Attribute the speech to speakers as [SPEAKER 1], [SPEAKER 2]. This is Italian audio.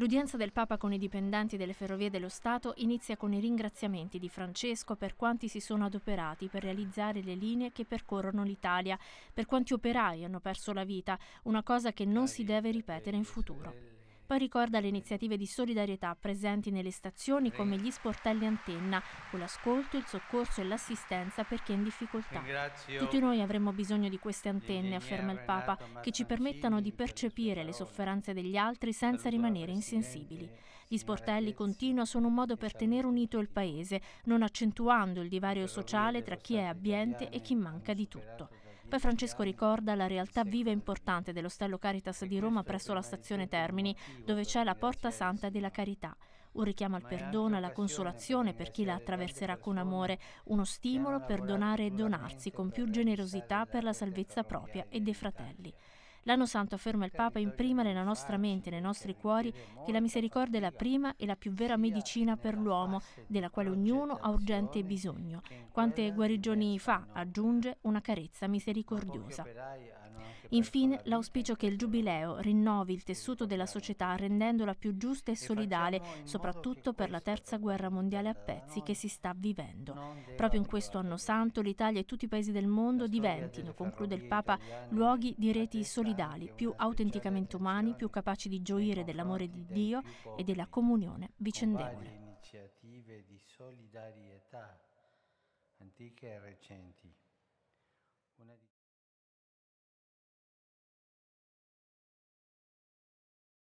[SPEAKER 1] L'udienza del Papa con i dipendenti delle Ferrovie dello Stato inizia con i ringraziamenti di Francesco per quanti si sono adoperati per realizzare le linee che percorrono l'Italia, per quanti operai hanno perso la vita, una cosa che non si deve ripetere in futuro. Poi ricorda le iniziative di solidarietà presenti nelle stazioni come gli sportelli antenna, con l'ascolto, il soccorso e l'assistenza per chi è in difficoltà. Tutti noi avremo bisogno di queste antenne, afferma il Papa, che ci permettano di percepire le sofferenze degli altri senza rimanere insensibili. Gli sportelli, continua, sono un modo per tenere unito il Paese, non accentuando il divario sociale tra chi è abbiente e chi manca di tutto. Poi Francesco ricorda la realtà viva e importante dell'ostello Caritas di Roma presso la stazione Termini, dove c'è la Porta Santa della Carità. Un richiamo al perdono, alla consolazione per chi la attraverserà con amore, uno stimolo per donare e donarsi con più generosità per la salvezza propria e dei fratelli. L'anno santo, afferma il Papa, imprima nella nostra mente, nei nostri cuori, che la misericordia è la prima e la più vera medicina per l'uomo, della quale ognuno ha urgente bisogno. Quante guarigioni fa, aggiunge, una carezza misericordiosa. Infine, l'auspicio che il Giubileo rinnovi il tessuto della società rendendola più giusta e solidale, soprattutto per la terza guerra mondiale a pezzi che si sta vivendo. Proprio in questo anno santo l'Italia e tutti i paesi del mondo diventino, conclude il Papa, luoghi di reti solidali solidali, più autenticamente umani, più capaci di gioire dell'amore di Dio e della comunione vicendevole. iniziative di solidarietà antiche e recenti.